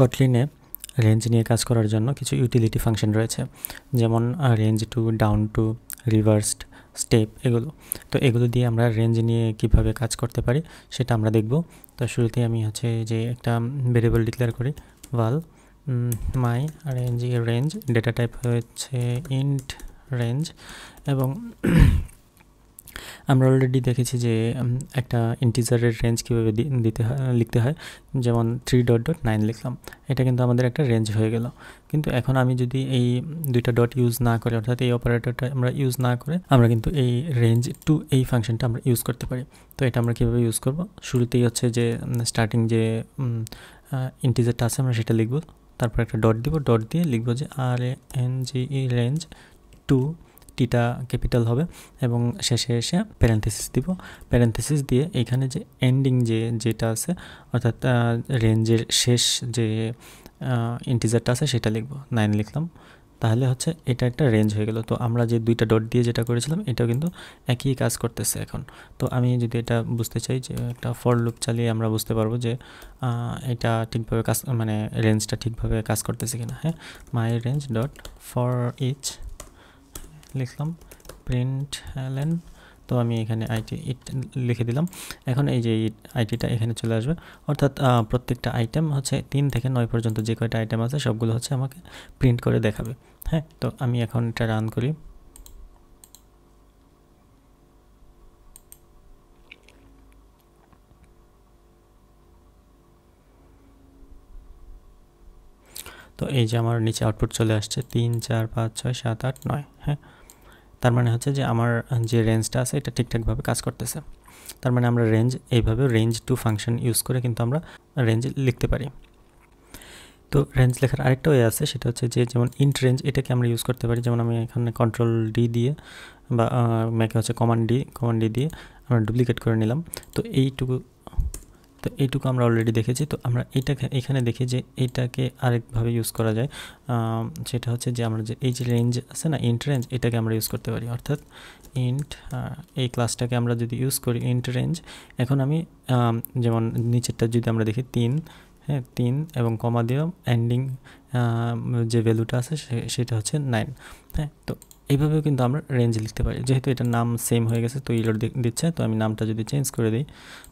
কটলিনে range নিয়ে কাজ করার জন্য কিছু ইউটিলিটি ফাংশন রয়েছে যেমন range to down to reversed step এগুলো তো এগুলো দিয়ে আমরা রেঞ্জ নিয়ে কিভাবে কাজ করতে পারি সেটা আমরা দেখব তো শুরুতেই আমি হচ্ছে যে একটা ভেরিয়েবল ডিক্লেয়ার করি val my range range data type হচ্ছে ইন্ট রেঞ্জ এবং আমরা অলরেডি দেখেছি যে একটা ইন্টিজারের রেঞ্জ কীভাবে দিতে হয় লিখতে হয় যেমন থ্রি ডট ডট নাইন লিখলাম এটা কিন্তু আমাদের একটা রেঞ্জ হয়ে গেল কিন্তু এখন আমি যদি এই দুইটা ডট ইউজ না করি অর্থাৎ এই অপারেটরটা আমরা ইউজ না করে আমরা কিন্তু এই রেঞ্জ টু এই ফাংশনটা আমরা ইউজ করতে পারি তো এটা আমরা কীভাবে ইউজ করব শুরুতেই হচ্ছে যে স্টার্টিং যে ইন্টিজারটা আছে আমরা সেটা লিখব তারপর একটা ডট দিব ডট দিয়ে লিখব যে R A N G E range to টিটা ক্যাপিটাল হবে এবং শেষে এসে প্যারেন্থেসিস দিব প্যারেন্থেসিস দিয়ে এখানে যে এন্ডিং যে যেটা আছে অর্থাৎ রেঞ্জের শেষ যে ইন্টিজারটা আছে সেটা লিখব নাইন লিখলাম তাহলে হচ্ছে এটা একটা রেঞ্জ হয়ে গেল তো আমরা যে দুইটা ডট দিয়ে যেটা করেছিলাম এটাও কিন্তু একই কাজ করতেছে এখন তো আমি যদি এটা বুঝতে চাই যে একটা ফর লুপ চালিয়ে আমরা বুঝতে পারবো যে এটা ঠিকভাবে কাজ মানে রেঞ্জটা ঠিকভাবে কাজ করতেছে কিনা হ্যাঁ my range dot for each লিখলাম প্রিন্ট এলেন তো আমি এখানে আইটি ইট লিখে দিলাম এখন এই যে আইটিটা এখানে চলে আসবে অর্থাৎ প্রত্যেকটা আইটেম হচ্ছে তিন থেকে নয় পর্যন্ত যে কয়টা আইটেম আছে সবগুলো হচ্ছে আমাকে প্রিন্ট করে দেখাবে হ্যাঁ তো আমি এখন এটা রান করি তো এই যে আমার নিচে আউটপুট চলে আসছে তিন চার পাঁচ ছয় সাত আট নয় হ্যাঁ তার মানে হচ্ছে যে আমার যে রেঞ্জটা আছে এটা ঠিকঠাকভাবে কাজ করতেছে তার মানে আমরা রেঞ্জ এইভাবে রেঞ্জ টু ফাংশন ইউজ করে কিন্তু আমরা রেঞ্জ লিখতে পারি তো রেঞ্জ লেখার আরেকটা ওয়ে আছে সেটা হচ্ছে যে যেমন ইন্ট রেঞ্জ এটাকে আমরা ইউজ করতে পারি যেমন আমি এখানে কন্ট্রোল ডি দিয়ে বা ম্যাকে হচ্ছে কমান্ড ডি কমান্ড ডি দিয়ে আমরা ডুপ্লিকেট করে নিলাম তো এইটুকু তো এইটুকু আমরা অলরেডি দেখেছি তো আমরা এটাকে এখানে দেখি যে এটাকে আরেকভাবে ইউজ করা যায় সেটা হচ্ছে যে আমরা যে এই যে রেঞ্জ আছে না ইন্ট রেঞ্জ এটাকে আমরা ইউজ করতে পারি অর্থাৎ ইন্ট এই ক্লাসটাকে আমরা যদি ইউজ করি ইন্ট রেঞ্জ এখন আমি যেমন নিচেরটা যদি আমরা দেখি তিন হ্যাঁ তিন এবং কমা দিয়েও এন্ডিং যে ভ্যালুটা আছে সেটা হচ্ছে নাইন হ্যাঁ তো এইভাবেও কিন্তু আমরা রেঞ্জ লিখতে পারি যেহেতু এটার নাম সেম হয়ে গেছে তো ইলোড দিচ্ছে তো আমি নামটা যদি চেঞ্জ করে দিই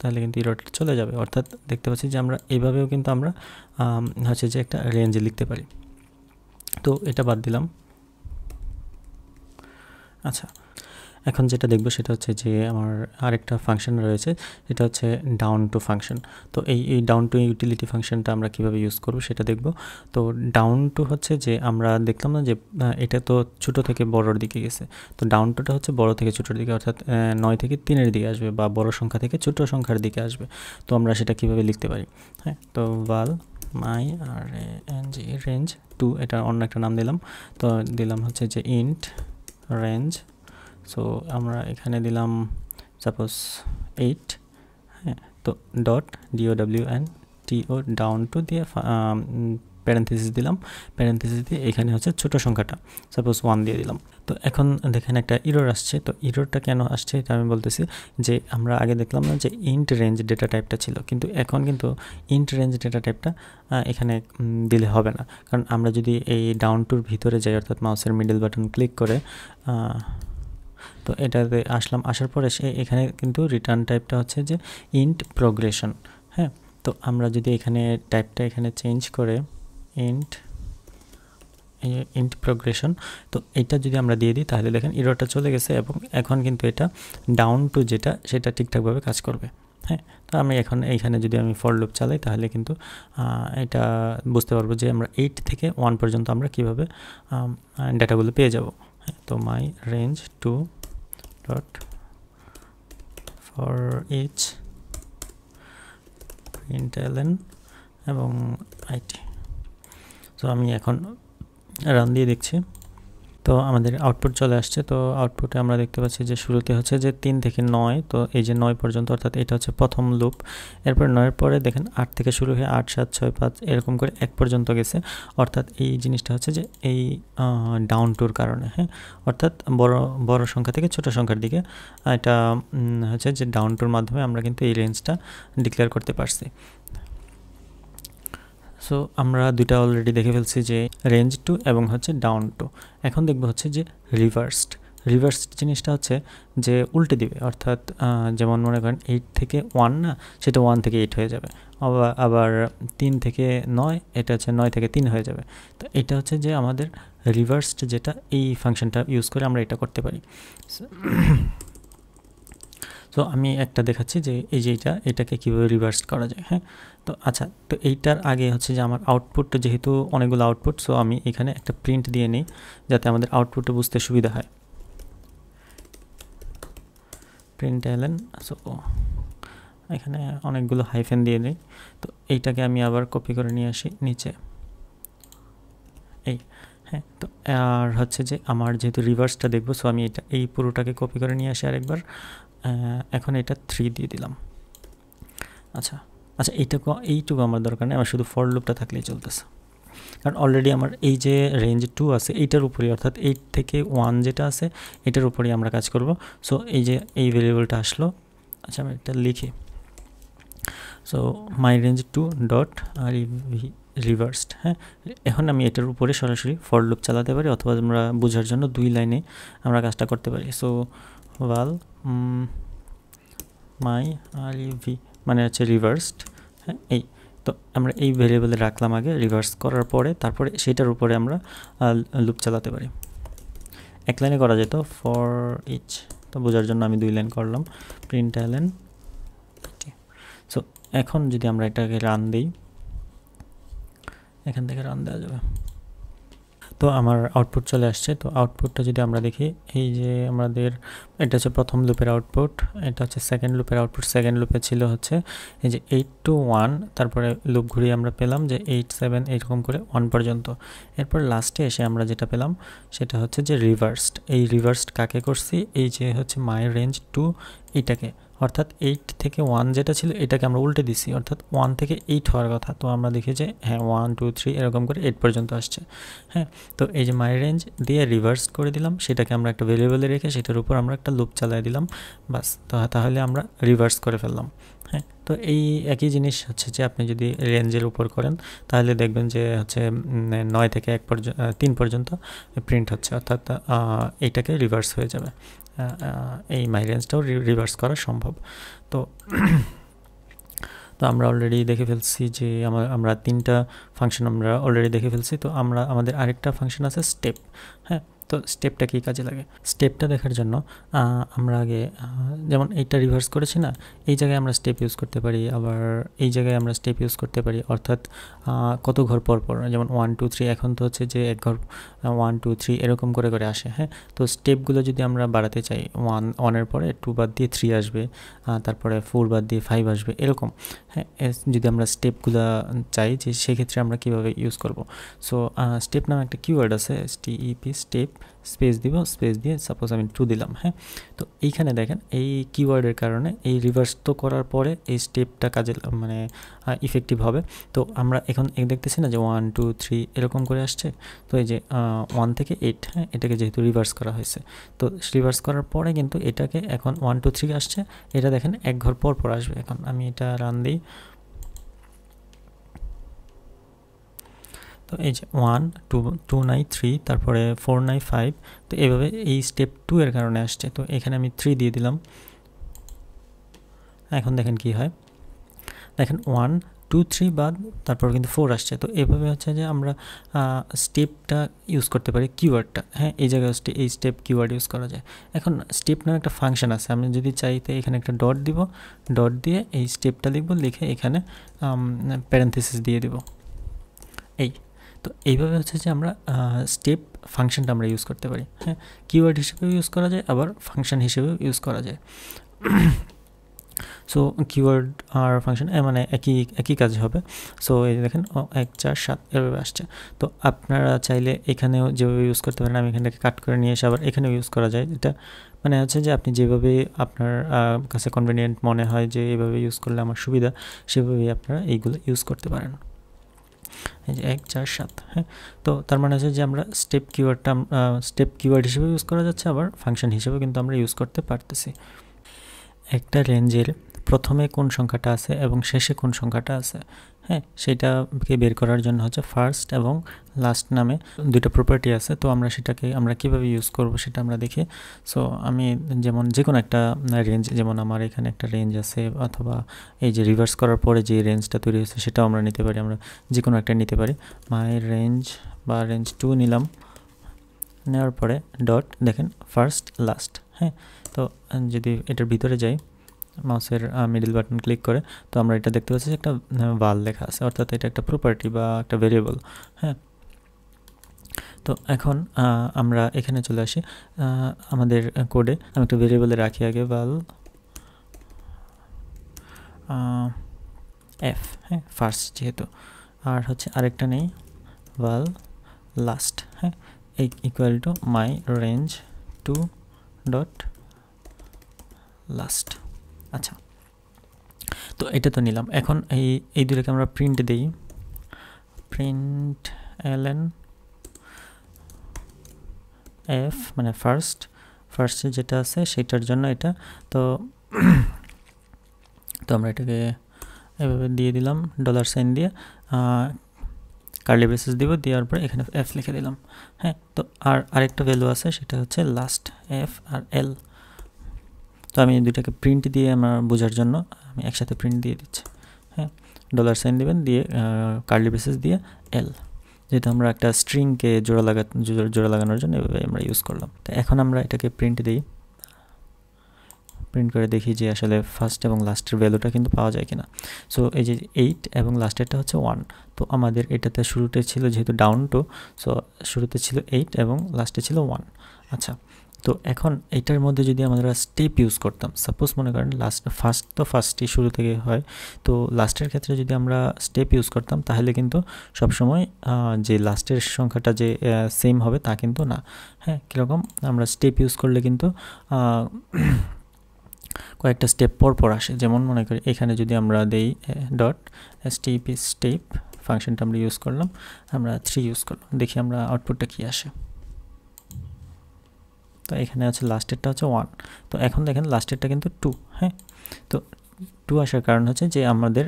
তাহলে কিন্তু ইলোডটা চলে যাবে অর্থাৎ দেখতে পাচ্ছি যে আমরা এইভাবেও কিন্তু আমরা হচ্ছে যে একটা রেঞ্জ লিখতে পারি তো এটা বাদ দিলাম আচ্ছা এখন যেটা দেখব সেটা হচ্ছে যে আমার আরেকটা ফাংশন রয়েছে এটা হচ্ছে ডাউন টু ফাংশন তো এই এই ডাউন টু ইউটিলিটি ফাংশনটা আমরা কিভাবে ইউজ করব সেটা দেখব তো ডাউন টু হচ্ছে যে আমরা দেখলাম না যে এটা তো ছোট থেকে বড়োর দিকে গেছে তো ডাউন টুটা হচ্ছে বড় থেকে ছোটোর দিকে অর্থাৎ নয় থেকে তিনের দিকে আসবে বা বড় সংখ্যা থেকে ছোট সংখ্যার দিকে আসবে তো আমরা সেটা কিভাবে লিখতে পারি হ্যাঁ তো val my R N G range two এটা অন্য একটা নাম দিলাম তো দিলাম হচ্ছে যে ইন্ট রেঞ্জ সো আমরা এখানে দিলাম সাপোজ এইট হ্যাঁ তো dot D O W N T O down to দিয়ে প্যারেন্থেসিস দিলাম প্যারেন্থেসিস দিয়ে এখানে হচ্ছে ছোট সংখ্যাটা সাপোজ ওয়ান দিয়ে দিলাম তো এখন দেখেন একটা ইরোর আসছে তো ইরোরটা কেন আসছে এটা আমি বলতেছি যে আমরা আগে দেখলাম না যে ইন্ট রেঞ্জ ডেটা টাইপটা ছিল কিন্তু এখন কিন্তু ইন্ট রেঞ্জ ডেটা টাইপটা এখানে দিলে হবে না কারণ আমরা যদি এই ডাউন টুর ভিতরে যাই অর্থাৎ মাউসের মিডল বাটন ক্লিক করে তো এটাতে আসলাম আসার পরে এখানে কিন্তু রিটার্ন টাইপটা হচ্ছে যে ইন্ট প্রোগ্রেশন হ্যাঁ তো আমরা যদি এখানে টাইপটা এখানে চেঞ্জ করে ইন্ট ইন্ট প্রোগ্রেশন তো এটা যদি আমরা দিয়ে দিই তাহলে দেখেন ইরোটা চলে গেছে এবং এখন কিন্তু এটা ডাউন টু যেটা সেটা ঠিকঠাকভাবে কাজ করবে হ্যাঁ তো আমি এখন এইখানে যদি আমি ফর লুপ চালাই তাহলে কিন্তু এটা বুঝতে পারবো যে আমরা এইট থেকে ওয়ান পর্যন্ত আমরা কীভাবে ডেটাগুলো পেয়ে যাব হ্যাঁ? তো my range two dot for each println এবং আইটি তো আমি এখন রান দিয়ে দেখছি তো আমাদের আউটপুট চলে আসছে তো আউটপুটে আমরা দেখতে পাচ্ছি যে শুরুতে হচ্ছে যে তিন থেকে নয় তো এই যে নয় পর্যন্ত অর্থাৎ এটা হচ্ছে প্রথম লুপ এরপর নয়ের পরে দেখেন আট থেকে শুরু হয়ে আট সাত ছয় পাঁচ এরকম করে এক পর্যন্ত গেছে অর্থাৎ এই জিনিসটা হচ্ছে যে এই ডাউন টুর কারণে হ্যাঁ অর্থাৎ বড় বড় সংখ্যা থেকে ছোট সংখ্যার দিকে এটা হচ্ছে যে ডাউন টুর মাধ্যমে আমরা কিন্তু এই রেঞ্জটা ডিক্লেয়ার করতে পারছি সো আমরা দুটা অলরেডি দেখে ফেলছি যে রেঞ্জ টু এবং হচ্ছে ডাউন টু এখন দেখবো হচ্ছে যে রিভার্সড রিভার্সড জিনিসটা হচ্ছে যে উল্টে দিবে অর্থাৎ যেমন মনে করেন এইট থেকে ওয়ান না সেটা ওয়ান থেকে এইট হয়ে যাবে আবার আবার তিন থেকে নয় এটা হচ্ছে নয় থেকে তিন হয়ে যাবে তো এটা হচ্ছে যে আমাদের রিভার্সড যেটা এই ফাংশনটা ইউজ করে আমরা এটা করতে পারি সো আমি একটা দেখাচ্ছি যে এই যে এটা এটাকে কীভাবে রিভার্স করা যায় হ্যাঁ তো আচ্ছা তো এইটার আগে হচ্ছে যে আমার আউটপুটটা যেহেতু অনেকগুলো আউটপুট সো আমি এখানে একটা প্রিন্ট দিয়ে নিই যাতে আমাদের আউটপুটটা বুঝতে সুবিধা হয় প্রিন্ট এলেন সো এখানে অনেকগুলো হাইফেন দিয়ে নিই তো এইটাকে আমি আবার কপি করে নিয়ে আসি নিচে এই হ্যাঁ তো আর হচ্ছে যে আমার যেহেতু রিভার্সটা দেখবো সো আমি এটা এই পুরোটাকে কপি করে নিয়ে আসি আরেকবার এখন এটা থ্রি দিয়ে দিলাম আচ্ছা আচ্ছা এইটুকু এইটুকু আমার দরকার নেই আমার শুধু ফর লুপটা থাকলেই চলতেছে কারণ অলরেডি আমার এই যে রেঞ্জ টু আছে এইটার উপরেই অর্থাৎ এইট থেকে ওয়ান যেটা আছে এটার উপরেই আমরা কাজ করব সো এই যে এই ভেরিয়েবলটা আসলো আচ্ছা আমি এটা লিখি so my range two dot আর রিভার্সড হ্যাঁ এখন আমি এটার উপরে সরাসরি ফর লুপ চালাতে পারি অথবা আমরা বোঝার জন্য দুই লাইনে আমরা কাজটা করতে পারি so val my mm, rev মানে হচ্ছে রিভার্সড হ্যাঁ এই তো আমরা এই ভেরিয়েবলে রাখলাম আগে রিভার্স করার পরে তারপরে সেটার উপরে আমরা লুপ চালাতে পারি এক লাইনে করা যেত ফর ইচ তো বোঝার জন্য আমি দুই লাইন করলাম প্রিন্ট অ্যালেন সো এখন যদি আমরা এটাকে রান দিই এখান থেকে রান দেওয়া যাবে তো আমার আউটপুট চলে আসছে তো আউটপুটটা যদি আমরা দেখি এই যে আমাদের এটা হচ্ছে প্রথম লুপের আউটপুট এটা হচ্ছে সেকেন্ড লুপের আউটপুট সেকেন্ড লুপে ছিল হচ্ছে এই যে এইট টু ওয়ান তারপরে লুপ ঘুরিয়ে আমরা পেলাম যে এইট সেভেন এইরকম করে ওয়ান পর্যন্ত এরপর লাস্টে এসে আমরা যেটা পেলাম সেটা হচ্ছে যে রিভার্সড এই রিভার্সড কাকে করছি এই যে হচ্ছে মাই রেঞ্জ টু এটাকে অর্থাৎ এইট থেকে ওয়ান যেটা ছিল এটাকে আমরা উল্টে দিছি অর্থাৎ ওয়ান থেকে এইট হওয়ার কথা তো আমরা দেখি যে হ্যাঁ ওয়ান টু থ্রি এরকম করে এইট পর্যন্ত আসছে হ্যাঁ তো এই যে মাই রেঞ্জ দিয়ে রিভার্স করে দিলাম সেটাকে আমরা একটা ভেরিয়েবলে রেখে সেটার উপর আমরা একটা লুপ চালাই দিলাম বাস তো তাহলে আমরা রিভার্স করে ফেললাম হ্যাঁ তো এই একই জিনিস হচ্ছে যে আপনি যদি রেঞ্জের উপর করেন তাহলে দেখবেন যে হচ্ছে নয় থেকে এক পর্যন্ত তিন পর্যন্ত প্রিন্ট হচ্ছে অর্থাৎ এইটাকে রিভার্স হয়ে যাবে এই মাইগ্রেন্সটাও রিভার্স করা সম্ভব তো তো আমরা অলরেডি দেখে ফেলছি যে আমরা তিনটা ফাংশন আমরা অলরেডি দেখে ফেলছি তো আমরা আমাদের আরেকটা ফাংশন আছে স্টেপ হ্যাঁ তো স্টেপটা কী কাজে লাগে স্টেপটা দেখার জন্য আমরা আগে যেমন এইটা রিভার্স করেছি না এই জায়গায় আমরা স্টেপ ইউজ করতে পারি আবার এই জায়গায় আমরা স্টেপ ইউজ করতে পারি অর্থাৎ কত ঘর পর পর যেমন ওয়ান টু থ্রি এখন তো হচ্ছে যে এক ঘর ওয়ান টু থ্রি এরকম করে করে আসে হ্যাঁ তো স্টেপগুলো যদি আমরা বাড়াতে চাই ওয়ান ওয়ানের পরে টু বাদ দিয়ে থ্রি আসবে তারপরে ফোর বাদ দিয়ে ফাইভ আসবে এরকম হ্যাঁ যদি আমরা স্টেপগুলো চাই যে সেক্ষেত্রে আমরা কীভাবে ইউজ করব সো স্টেপ নামে একটা কিওয়ার্ড আছে এস ইপি স্টেপ স্পেস দিব স্পেস দিয়ে সাপোজ আমি টু দিলাম হ্যাঁ তো এইখানে দেখেন এই কিওয়ার্ডের কারণে এই রিভার্স তো করার পরে এই স্টেপটা কাজে মানে ইফেক্টিভ হবে তো আমরা এখন দেখতেছি না যে ওয়ান টু থ্রি এরকম করে আসছে তো এই যে ওয়ান থেকে এইট হ্যাঁ এটাকে যেহেতু রিভার্স করা হয়েছে তো রিভার্স করার পরে কিন্তু এটাকে এখন ওয়ান টু থ্রি আসছে এটা দেখেন এক ঘর পর পর আসবে এখন আমি এটা রান দিই তো এই যে ওয়ান টু টু নাই থ্রি তারপরে ফোর নাই ফাইভ তো এভাবে এই স্টেপ টু এর কারণে আসছে তো এখানে আমি থ্রি দিয়ে দিলাম এখন দেখেন কি হয় দেখেন ওয়ান টু থ্রি বাদ তারপর কিন্তু ফোর আসছে তো এভাবে হচ্ছে যে আমরা স্টেপটা ইউজ করতে পারি কিওয়ার্ডটা হ্যাঁ এই জায়গায় এই স্টেপ কিওয়ার্ড ইউজ করা যায় এখন স্টেপ নামে একটা ফাংশন আছে আমি যদি চাই চাইতে এখানে একটা ডট দিব ডট দিয়ে এই স্টেপটা লিখব লিখে এখানে প্যারেন্থেসিস দিয়ে দিব এই তো এইভাবে হচ্ছে যে আমরা স্টেপ ফাংশনটা আমরা ইউজ করতে পারি হ্যাঁ কিওয়ার্ড হিসেবেও ইউজ করা যায় আবার ফাংশন হিসেবেও ইউজ করা যায় সো কিওয়ার্ড আর ফাংশন মানে একই একই কাজ হবে সো এই দেখেন এক চার সাত এভাবে আসছে তো আপনারা চাইলে এখানেও যেভাবে ইউজ করতে পারেন আমি এখানটাকে কাট করে নিয়ে এসে আবার এখানেও ইউজ করা যায় এটা মানে হচ্ছে যে আপনি যেভাবে আপনার কাছে কনভিনিয়েন্ট মনে হয় যে এভাবে ইউজ করলে আমার সুবিধা সেভাবেই আপনারা এইগুলো ইউজ করতে পারেন এই যে এক চার সাত হ্যাঁ তো তার মানে হচ্ছে যে আমরা স্টেপ কিওয়ার্ডটা স্টেপ কিওয়ার্ড হিসেবে ইউজ করা যাচ্ছে আবার ফাংশন হিসেবে কিন্তু আমরা ইউজ করতে পারতেছি একটা রেঞ্জের প্রথমে কোন সংখ্যাটা আছে এবং শেষে কোন সংখ্যাটা আছে হ্যাঁ সেটাকে বের করার জন্য হচ্ছে ফার্স্ট এবং লাস্ট নামে দুটো প্রপার্টি আছে তো আমরা সেটাকে আমরা কিভাবে ইউজ করব সেটা আমরা দেখি সো আমি যেমন যে কোনো একটা রেঞ্জ যেমন আমার এখানে একটা রেঞ্জ আছে অথবা এই যে রিভার্স করার পরে যে রেঞ্জটা তৈরি হয়েছে সেটাও আমরা নিতে পারি আমরা যে কোনো একটা নিতে পারি মাই রেঞ্জ বা রেঞ্জ টু নিলাম নেওয়ার পরে ডট দেখেন ফার্স্ট লাস্ট হ্যাঁ তো যদি এটার ভিতরে যাই মাউসের মিডিল বাটন ক্লিক করে তো আমরা এটা দেখতে পাচ্ছি একটা ভাল লেখা আছে অর্থাৎ এটা একটা প্রপার্টি বা একটা ভেরিয়েবল হ্যাঁ তো এখন আমরা এখানে চলে আসি আমাদের কোডে আমি একটা ভেরিয়েবলে রাখি আগে ভাল এফ হ্যাঁ ফার্স্ট যেহেতু আর হচ্ছে আরেকটা নেই ভাল লাস্ট হ্যাঁ এই equal to my range two dot last আচ্ছা তো এটা তো নিলাম এখন এই এই দুটাকে আমরা প্রিন্ট দিই প্রিন্ট এন এফ মানে ফার্স্ট ফার্স্টে যেটা আছে সেটার জন্য এটা তো তো আমরা এটাকে এভাবে দিয়ে দিলাম ডলার সাইন দিয়ে কার্লি বেসিস দিব দেওয়ার পরে এখানে এফ লিখে দিলাম হ্যাঁ তো আর আরেকটা ভ্যালু আছে সেটা হচ্ছে লাস্ট এফ আর এল তো আমি দুইটাকে প্রিন্ট দিয়ে আমার বোঝার জন্য আমি একসাথে প্রিন্ট দিয়ে দিচ্ছি হ্যাঁ ডলার সাইন দেবেন দিয়ে কার্লি বেসেস দিয়ে এল যেহেতু আমরা একটা স্ট্রিংকে জোড়া লাগা জোড়া লাগানোর জন্য এভাবে আমরা ইউজ করলাম তো এখন আমরা এটাকে প্রিন্ট দিই প্রিন্ট করে দেখি যে আসলে ফার্স্ট এবং লাস্টের ভ্যালুটা কিন্তু পাওয়া যায় কিনা সো এই যে এইট এবং লাস্টেরটা হচ্ছে ওয়ান তো আমাদের এটাতে শুরুতে ছিল যেহেতু ডাউন টু সো শুরুতে ছিল এইট এবং লাস্টে ছিল ওয়ান আচ্ছা তো এখন এটার মধ্যে যদি আমরা স্টেপ ইউজ করতাম সাপোজ মনে করেন লাস্ট ফার্স্ট তো ফার্স্টই শুরু থেকে হয় তো লাস্টের ক্ষেত্রে যদি আমরা স্টেপ ইউজ করতাম তাহলে কিন্তু সবসময় যে লাস্টের সংখ্যাটা যে সেম হবে তা কিন্তু না হ্যাঁ কীরকম আমরা স্টেপ ইউজ করলে কিন্তু কয়েকটা স্টেপ পর পর আসে যেমন মনে করি এখানে যদি আমরা দেই ডট স্টেপ স্টেপ ফাংশনটা আমরা ইউজ করলাম আমরা থ্রি ইউজ করলাম দেখি আমরা আউটপুটটা কী আসে তো এখানে আছে লাস্টেরটা হচ্ছে ওয়ান তো এখন দেখেন লাস্টেরটা কিন্তু টু হ্যাঁ তো টু আসার কারণ হচ্ছে যে আমাদের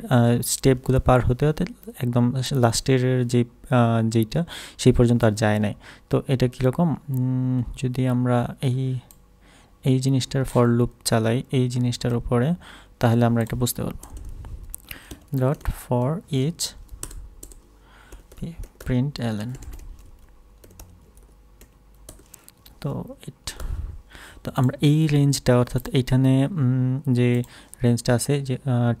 স্টেপগুলো পার হতে হতে একদম লাস্টের যে যেইটা সেই পর্যন্ত আর যায় নাই তো এটা কীরকম যদি আমরা এই এই জিনিসটার ফর লুপ চালাই এই জিনিসটার উপরে তাহলে আমরা এটা বুঝতে পারবো dot for each println তো তো আমরা এই রেঞ্জটা অর্থাৎ এইখানে যে রেঞ্জটা আছে যে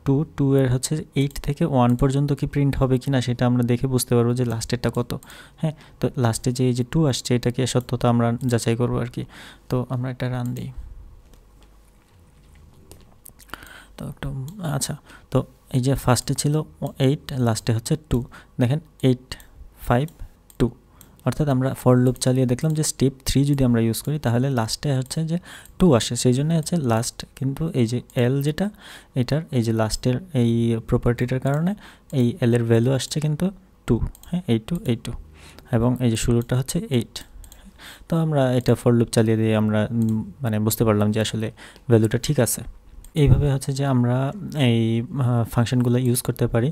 টু টু এর হচ্ছে এইট থেকে ওয়ান পর্যন্ত কি প্রিন্ট হবে কি না সেটা আমরা দেখে বুঝতে পারবো যে লাস্টেরটা কত হ্যাঁ তো লাস্টে যে এই যে টু আসছে এটা কি সত্যতা আমরা যাচাই করবো আর কি তো আমরা এটা রান দিই তো একটু আচ্ছা তো এই যে ফার্স্টে ছিল এইট লাস্টে হচ্ছে টু দেখেন এইট ফাইভ অর্থাৎ আমরা ফর লুপ চালিয়ে দেখলাম যে স্টেপ থ্রি যদি আমরা ইউজ করি তাহলে লাস্টে হচ্ছে যে টু আসে সেই জন্য হচ্ছে লাস্ট কিন্তু এই যে এল যেটা এটার এই যে লাস্টের এই প্রপার্টিটার কারণে এই এলের ভ্যালু আসছে কিন্তু টু হ্যাঁ এই টু এই টু এবং এই যে শুরুটা হচ্ছে এইট তো আমরা এটা ফর লুপ চালিয়ে দিয়ে আমরা মানে বুঝতে পারলাম যে আসলে ভ্যালুটা ঠিক আছে এইভাবে হচ্ছে যে আমরা এই ফাংশনগুলো ইউজ করতে পারি